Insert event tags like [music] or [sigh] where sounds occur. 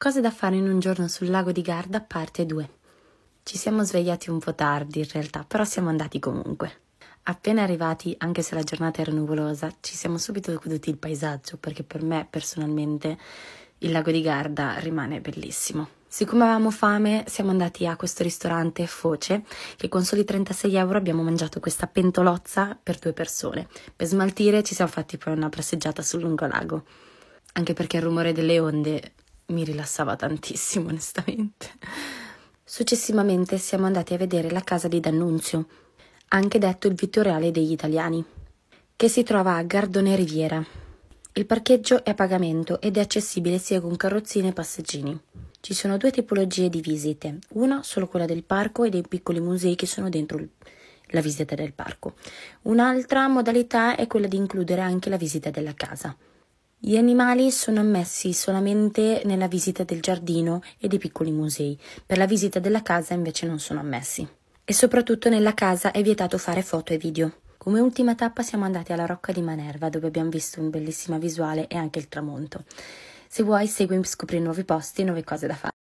Cose da fare in un giorno sul lago di Garda, parte 2. Ci siamo svegliati un po' tardi in realtà, però siamo andati comunque. Appena arrivati, anche se la giornata era nuvolosa, ci siamo subito goduti il paesaggio perché per me personalmente il lago di Garda rimane bellissimo. Siccome avevamo fame, siamo andati a questo ristorante Foce, che con soli 36 euro abbiamo mangiato questa pentolozza per due persone. Per smaltire ci siamo fatti poi una passeggiata sul lungo lago. Anche perché il rumore delle onde mi rilassava tantissimo, [laughs] onestamente. Successivamente siamo andati a vedere la casa di D'Annunzio, anche detto il Vittoriale degli Italiani, che si trova a Gardone Riviera. Il parcheggio è a pagamento ed è accessibile sia con carrozzine e passeggini. Ci sono due tipologie di visite, una solo quella del parco e dei piccoli musei che sono dentro la visita del parco. Un'altra modalità è quella di includere anche la visita della casa. Gli animali sono ammessi solamente nella visita del giardino e dei piccoli musei, per la visita della casa invece non sono ammessi. E soprattutto nella casa è vietato fare foto e video. Come ultima tappa siamo andati alla Rocca di Manerva dove abbiamo visto un bellissimo visuale e anche il tramonto. Se vuoi seguimi per scoprire nuovi posti e nuove cose da fare.